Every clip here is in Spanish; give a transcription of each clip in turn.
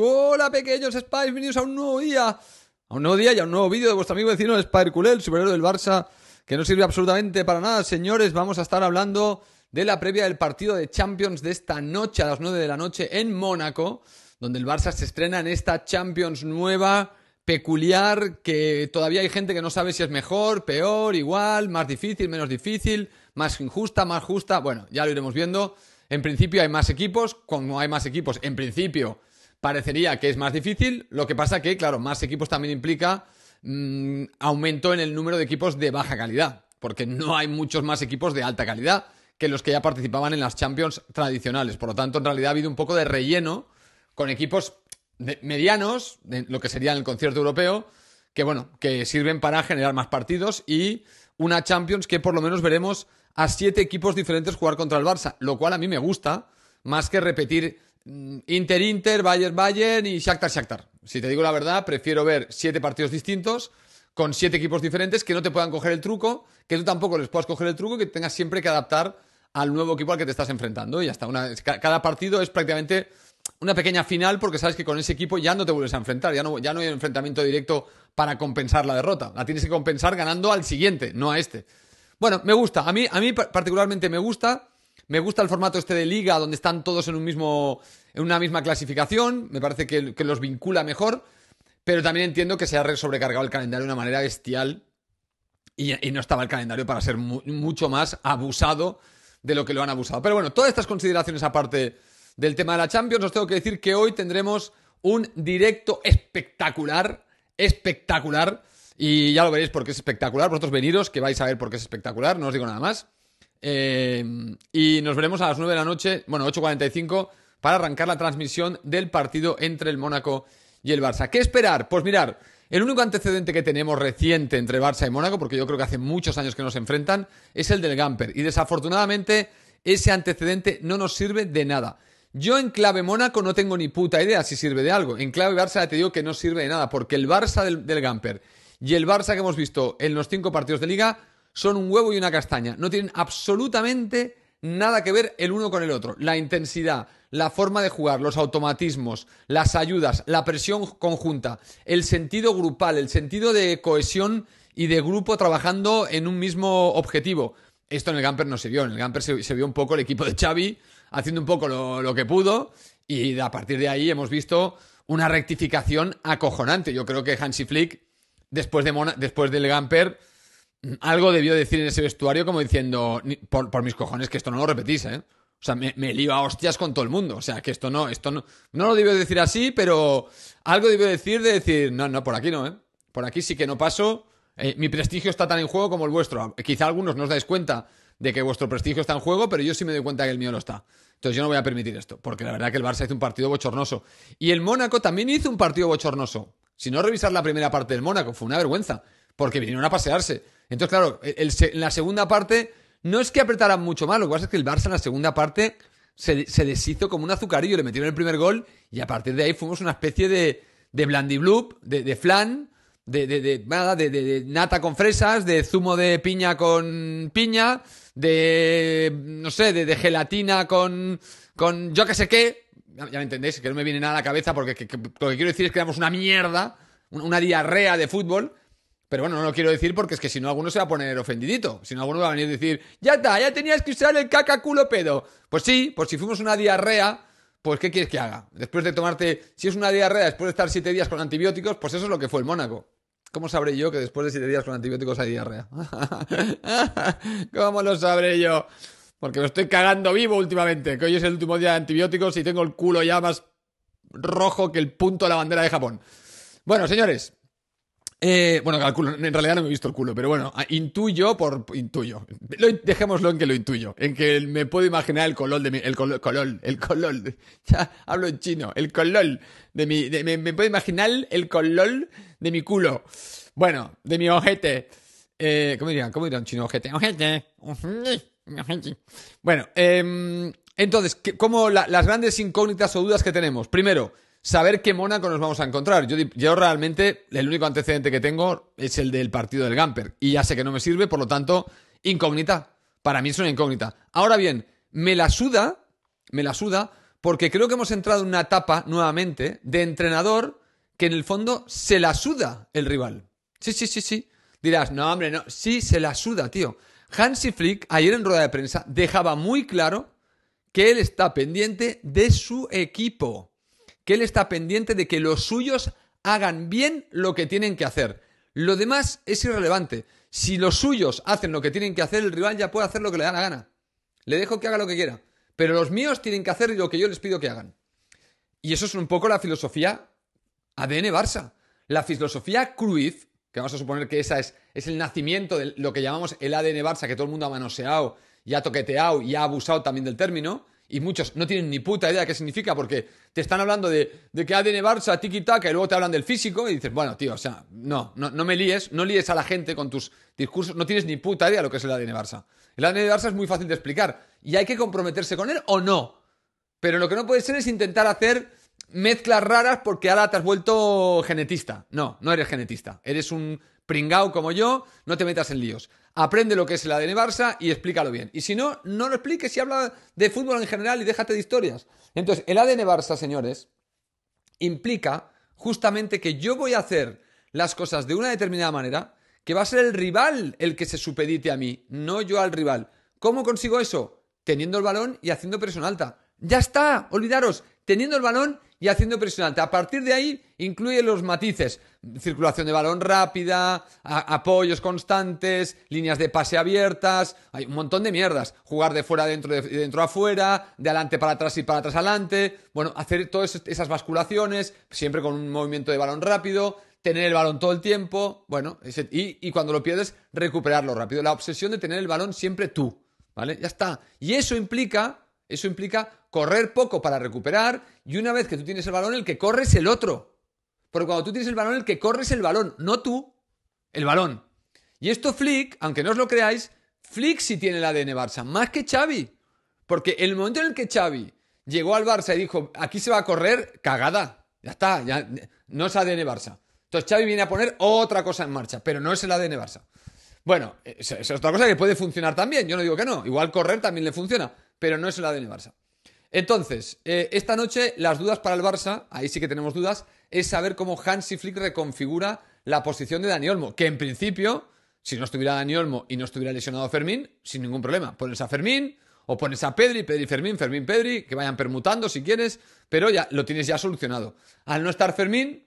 Hola pequeños Spice, bienvenidos a un nuevo día, a un nuevo día y a un nuevo vídeo de vuestro amigo vecino Spider Culé, el superhéroe del Barça, que no sirve absolutamente para nada, señores, vamos a estar hablando de la previa del partido de Champions de esta noche a las 9 de la noche en Mónaco, donde el Barça se estrena en esta Champions nueva, peculiar, que todavía hay gente que no sabe si es mejor, peor, igual, más difícil, menos difícil, más injusta, más justa, bueno, ya lo iremos viendo. En principio hay más equipos, como hay más equipos, en principio parecería que es más difícil, lo que pasa que, claro, más equipos también implica mm, aumento en el número de equipos de baja calidad, porque no hay muchos más equipos de alta calidad que los que ya participaban en las Champions tradicionales. Por lo tanto, en realidad ha habido un poco de relleno con equipos medianos, lo que sería el concierto europeo, que bueno, que sirven para generar más partidos y una Champions que por lo menos veremos a siete equipos diferentes jugar contra el Barça, lo cual a mí me gusta, más que repetir Mm, Inter, Inter, Bayern, Bayern y Shakhtar, Shakhtar. Si te digo la verdad, prefiero ver siete partidos distintos con siete equipos diferentes que no te puedan coger el truco, que tú tampoco les puedas coger el truco, que tengas siempre que adaptar al nuevo equipo al que te estás enfrentando y hasta Una, cada partido es prácticamente una pequeña final porque sabes que con ese equipo ya no te vuelves a enfrentar, ya no, ya no hay enfrentamiento directo para compensar la derrota. La tienes que compensar ganando al siguiente, no a este. Bueno, me gusta. A mí, a mí particularmente me gusta. Me gusta el formato este de liga, donde están todos en un mismo. en una misma clasificación. Me parece que, los vincula mejor. Pero también entiendo que se ha sobrecargado el calendario de una manera bestial. Y, no estaba el calendario para ser mucho más abusado de lo que lo han abusado. Pero bueno, todas estas consideraciones aparte del tema de la Champions, os tengo que decir que hoy tendremos un directo espectacular. Espectacular. Y ya lo veréis porque es espectacular. Vosotros veniros que vais a ver porque es espectacular. No os digo nada más. Eh, y nos veremos a las 9 de la noche, bueno, 8.45, para arrancar la transmisión del partido entre el Mónaco y el Barça. ¿Qué esperar? Pues mirar, el único antecedente que tenemos reciente entre Barça y Mónaco, porque yo creo que hace muchos años que nos enfrentan, es el del Gamper. Y desafortunadamente ese antecedente no nos sirve de nada. Yo en clave Mónaco no tengo ni puta idea si sirve de algo. En clave Barça te digo que no sirve de nada, porque el Barça del, del Gamper y el Barça que hemos visto en los cinco partidos de liga son un huevo y una castaña. No tienen absolutamente nada que ver el uno con el otro. La intensidad, la forma de jugar, los automatismos, las ayudas, la presión conjunta, el sentido grupal, el sentido de cohesión y de grupo trabajando en un mismo objetivo. Esto en el Gamper no se vio. En el Gamper se, vio un poco el equipo de Xavi haciendo un poco lo, que pudo y a partir de ahí hemos visto una rectificación acojonante. Yo creo que Hansi Flick, después, de después del Gamper algo debió decir en ese vestuario como diciendo, por, mis cojones, que esto no lo repetís, ¿eh? O sea, me, me lío a hostias con todo el mundo. O sea, que esto no, esto no, no lo debió decir así, pero algo debió decir de decir, no, no, por aquí no, ¿eh? Por aquí sí que no paso. Eh, mi prestigio está tan en juego como el vuestro. Eh, quizá algunos no os dais cuenta de que vuestro prestigio está en juego, pero yo sí me doy cuenta que el mío lo está. Entonces yo no voy a permitir esto, porque la verdad que el Barça hizo un partido bochornoso. Y el Mónaco también hizo un partido bochornoso. Si no revisar la primera parte del Mónaco, fue una vergüenza porque vinieron a pasearse. Entonces, claro, en la segunda parte no es que apretaran mucho más, lo que pasa es que el Barça en la segunda parte se, deshizo como un azucarillo, le metieron el primer gol y a partir de ahí fuimos una especie de, de blandibloop, de, de flan, de, nada, de, nata con fresas, de zumo de piña con piña, de, no sé, de, gelatina con, con yo que sé qué. Ya, me entendéis, que no me viene nada a la cabeza porque lo que quiero decir es que damos una mierda, una diarrea de fútbol pero bueno, no lo quiero decir porque es que si no alguno se va a poner ofendidito. Si no alguno va a venir a decir, ya está, ya tenías que usar el caca culo pedo. Pues sí, por pues si fuimos una diarrea, pues ¿qué quieres que haga? Después de tomarte, si es una diarrea, después de estar siete días con antibióticos, pues eso es lo que fue el Mónaco. ¿Cómo sabré yo que después de siete días con antibióticos hay diarrea? ¿Cómo lo sabré yo? Porque me estoy cagando vivo últimamente, que hoy es el último día de antibióticos y tengo el culo ya más rojo que el punto de la bandera de Japón. Bueno, señores, eh, bueno, calculo, en realidad no me he visto el culo, pero bueno, intuyo por. Intuyo. dejémoslo en que lo intuyo. En que me puedo imaginar el color de mi. El colol. el colol. Ya hablo en chino. El colol. De mi. me, puedo imaginar el colol de mi culo. Bueno, de mi ojete. Eh, ¿Cómo dirían? ¿Cómo dirían chino ojete? Ojete. Bueno, em, entonces, ¿cómo las grandes incógnitas o dudas que tenemos? Primero saber qué Mónaco nos vamos a encontrar. Yo, realmente el único antecedente que tengo es el del partido del Gamper y ya sé que no me sirve, por lo tanto, incógnita. Para mí es una incógnita. Ahora bien, me la suda, me la suda, porque creo que hemos entrado en una etapa nuevamente de entrenador que en el fondo se la suda el rival. Sí, sí, sí, sí. Dirás, no, hombre, no. Sí, se la suda, tío. Hansi Flick, ayer en rueda de prensa, dejaba muy claro que él está pendiente de su equipo que él está pendiente de que los suyos hagan bien lo que tienen que hacer. Lo demás es irrelevante. Si los suyos hacen lo que tienen que hacer, el rival ya puede hacer lo que le da la gana. Le dejo que haga lo que quiera. Pero los míos tienen que hacer lo que yo les pido que hagan. Y eso es un poco la filosofía ADN Barça. La filosofía Cruyff, que vamos a suponer que esa es, es el nacimiento de lo que llamamos el ADN Barça, que todo el mundo ha manoseado y ha toqueteado y ha abusado también del término, y muchos no tienen ni puta idea de qué significa porque te están hablando de, de que ADN Barça, tiki taka, y luego te hablan del físico y dices, bueno, tío, o sea, no, no, no me líes, no líes a la gente con tus discursos, no tienes ni puta idea de lo que es el ADN Barça. El ADN Barça es muy fácil de explicar y hay que comprometerse con él o no. Pero lo que no puede ser es intentar hacer mezclas raras porque ahora te has vuelto genetista. No, no eres genetista. Eres un pringao como yo, no te metas en líos. Aprende lo que es el ADN Barça y explícalo bien. Y si no, no lo expliques y habla de fútbol en general y déjate de historias. Entonces, el ADN Barça, señores, implica justamente que yo voy a hacer las cosas de una determinada manera, que va a ser el rival el que se supedite a mí, no yo al rival. ¿Cómo consigo eso? Teniendo el balón y haciendo presión alta. Ya está, olvidaros, teniendo el balón y haciendo presionante. A partir de ahí incluye los matices, circulación de balón rápida, apoyos constantes, líneas de pase abiertas, hay un montón de mierdas, jugar de fuera dentro, de, dentro afuera, de adelante para atrás y para atrás adelante, bueno, hacer todas esas basculaciones, siempre con un movimiento de balón rápido, tener el balón todo el tiempo, bueno, y, y cuando lo pierdes, recuperarlo rápido, la obsesión de tener el balón siempre tú, ¿vale? Ya está. Y eso implica eso implica correr poco para recuperar y una vez que tú tienes el balón, el que corre es el otro. Porque cuando tú tienes el balón, el que corres es el balón, no tú, el balón. Y esto Flick, aunque no os lo creáis, Flick sí tiene el ADN Barça, más que Xavi. Porque el momento en el que Xavi llegó al Barça y dijo, aquí se va a correr, cagada. Ya está, ya, no es ADN Barça. Entonces Xavi viene a poner otra cosa en marcha, pero no es el ADN Barça. Bueno, es otra cosa que puede funcionar también, yo no digo que no, igual correr también le funciona pero no es el ADN Barça. Entonces, eh, esta noche las dudas para el Barça, ahí sí que tenemos dudas, es saber cómo Hansi Flick reconfigura la posición de Dani Olmo, que en principio, si no estuviera Dani Olmo y no estuviera lesionado Fermín, sin ningún problema, pones a Fermín o pones a Pedri, Pedri Fermín, Fermín Pedri, que vayan permutando si quieres, pero ya lo tienes ya solucionado. Al no estar Fermín,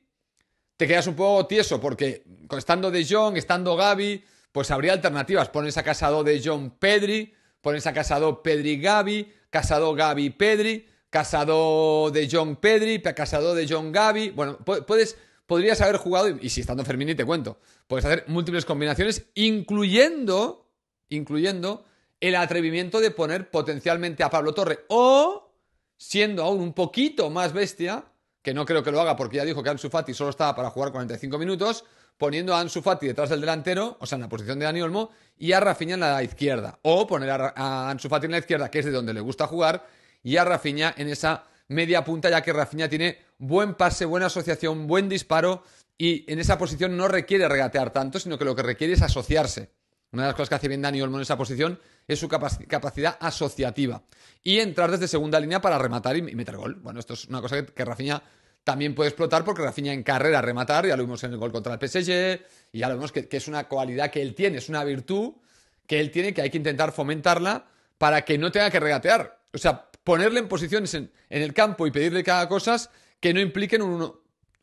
te quedas un poco tieso porque estando De Jong, estando Gaby, pues habría alternativas, pones a Casado De Jong, Pedri, Pones a Casado Pedri Gabi, Casado Gaby Pedri, Casado de John Pedri, Casado de John Gabi. Bueno, puedes, podrías haber jugado, y, si estando Fermini te cuento, puedes hacer múltiples combinaciones, incluyendo, incluyendo el atrevimiento de poner potencialmente a Pablo Torre. O, siendo aún un poquito más bestia, que no creo que lo haga porque ya dijo que Ansu Fati solo estaba para jugar 45 minutos, poniendo a Ansu Fati detrás del delantero, o sea, en la posición de Dani Olmo, y a Rafinha en la izquierda. O poner a, Ansu Fati en la izquierda, que es de donde le gusta jugar, y a Rafinha en esa media punta, ya que Rafinha tiene buen pase, buena asociación, buen disparo, y en esa posición no requiere regatear tanto, sino que lo que requiere es asociarse. Una de las cosas que hace bien Dani Olmo en esa posición es su capacidad asociativa. Y entrar desde segunda línea para rematar y, meter gol. Bueno, esto es una cosa que, que Rafinha también puede explotar porque Rafinha en carrera rematar, ya lo vimos en el gol contra el PSG, y ya lo vemos que, es una cualidad que él tiene, es una virtud que él tiene que hay que intentar fomentarla para que no tenga que regatear. O sea, ponerle en posiciones en, el campo y pedirle que haga cosas que no impliquen un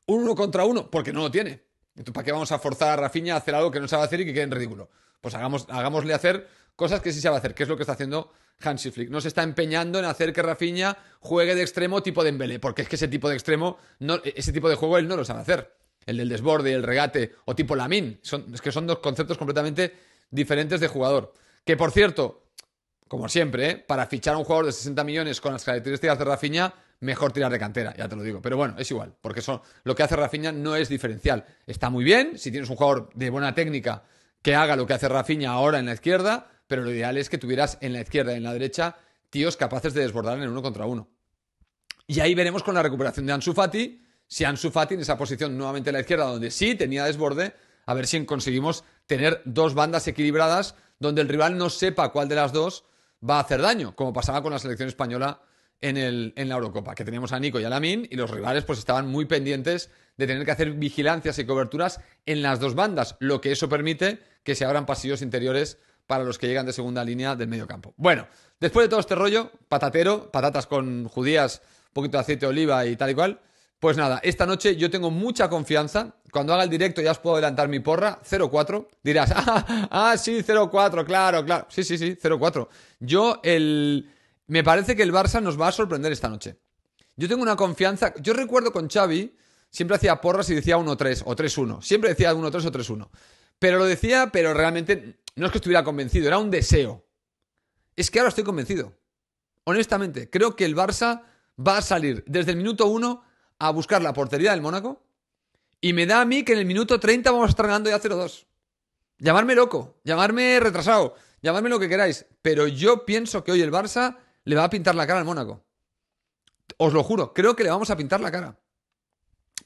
uno, contra uno, porque no lo tiene. Entonces, ¿para qué vamos a forzar a Rafinha a hacer algo que no sabe hacer y que quede en ridículo? Pues hagamos, hagámosle hacer cosas que sí sabe hacer, que es lo que está haciendo Hansi Flick. No se está empeñando en hacer que Rafinha juegue de extremo tipo de Dembélé, porque es que ese tipo de extremo, ese tipo de juego él no lo sabe hacer. El del desborde, el regate o tipo Lamin. es que son dos conceptos completamente diferentes de jugador. Que por cierto, como siempre, ¿eh? para fichar a un jugador de 60 millones con las características de Rafinha, mejor tirar de cantera, ya te lo digo. Pero bueno, es igual, porque lo que hace Rafinha no es diferencial. Está muy bien, si tienes un jugador de buena técnica que haga lo que hace Rafinha ahora en la izquierda, pero lo ideal es que tuvieras en la izquierda y en la derecha tíos capaces de desbordar en el uno contra uno. Y ahí veremos con la recuperación de Ansu Fati, si Ansu Fati en esa posición nuevamente en la izquierda, donde sí tenía desborde, a ver si conseguimos tener dos bandas equilibradas donde el rival no sepa cuál de las dos va a hacer daño, como pasaba con la selección española en, en la Eurocopa, que teníamos a Nico y a Lamin y los rivales pues estaban muy pendientes de tener que hacer vigilancias y coberturas en las dos bandas, lo que eso permite que se abran pasillos interiores para los que llegan de segunda línea del medio campo. Bueno, después de todo este rollo, patatero, patatas con judías, un poquito de aceite de oliva y tal y cual. Pues nada, esta noche yo tengo mucha confianza. Cuando haga el directo ya os puedo adelantar mi porra, 0-4. Dirás, ah, ah sí, 0-4, claro, claro. Sí, sí, sí, 0-4. Yo, el. Me parece que el Barça nos va a sorprender esta noche. Yo tengo una confianza. Yo recuerdo con Xavi, siempre hacía porras y decía 1-3 o 3-1. Siempre decía 1-3 o 3-1. Pero lo decía, pero realmente no es que estuviera convencido, era un deseo. Es que ahora estoy convencido. Honestamente, creo que el Barça va a salir desde el minuto 1 a buscar la portería del Mónaco. Y me da a mí que en el minuto 30 vamos a estar ganando ya 0-2. Llamarme loco, llamarme retrasado, llamarme lo que queráis. Pero yo pienso que hoy el Barça le va a pintar la cara al Mónaco. Os lo juro, creo que le vamos a pintar la cara.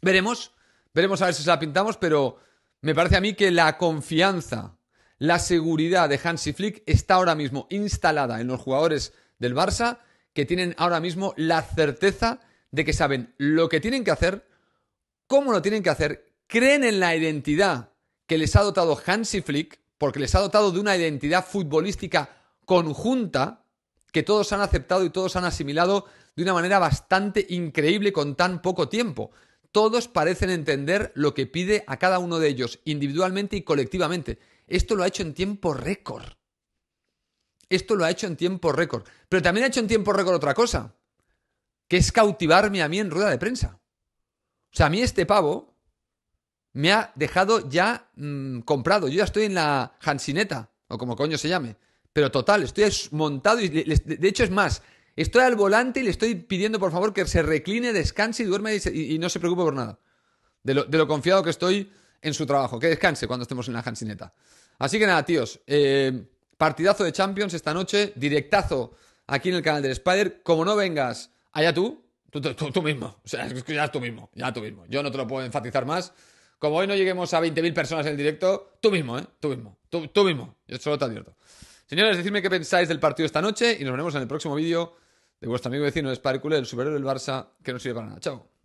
Veremos, veremos a ver si se la pintamos, pero me parece a mí que la confianza la seguridad de Hansi Flick está ahora mismo instalada en los jugadores del Barça, que tienen ahora mismo la certeza de que saben lo que tienen que hacer, cómo lo tienen que hacer, creen en la identidad que les ha dotado Hansi Flick, porque les ha dotado de una identidad futbolística conjunta que todos han aceptado y todos han asimilado de una manera bastante increíble con tan poco tiempo. Todos parecen entender lo que pide a cada uno de ellos, individualmente y colectivamente. Esto lo ha hecho en tiempo récord. Esto lo ha hecho en tiempo récord. Pero también ha hecho en tiempo récord otra cosa, que es cautivarme a mí en rueda de prensa. O sea, a mí este pavo me ha dejado ya mm, comprado. Yo ya estoy en la Hansineta, o como coño se llame. Pero total, estoy montado y de hecho es más, estoy al volante y le estoy pidiendo por favor que se recline, descanse y duerme y, no se preocupe por nada. de lo confiado que estoy en su trabajo. Que descanse cuando estemos en la Hansineta. Así que nada, tíos. Eh, partidazo de Champions esta noche. Directazo aquí en el canal del Spider. Como no vengas, allá tú. Tú, mismo. O sea, ya tú mismo. Ya tú mismo. Yo no te lo puedo enfatizar más. Como hoy no lleguemos a 20.000 personas en el directo, tú mismo, eh, Tú mismo. Tú, mismo. Yo solo te advierto. Señores, decidme qué pensáis del partido esta noche y nos veremos en el próximo vídeo de vuestro amigo vecino Sparkle, el superhéroe del Barça, que no sirve para nada. Chao.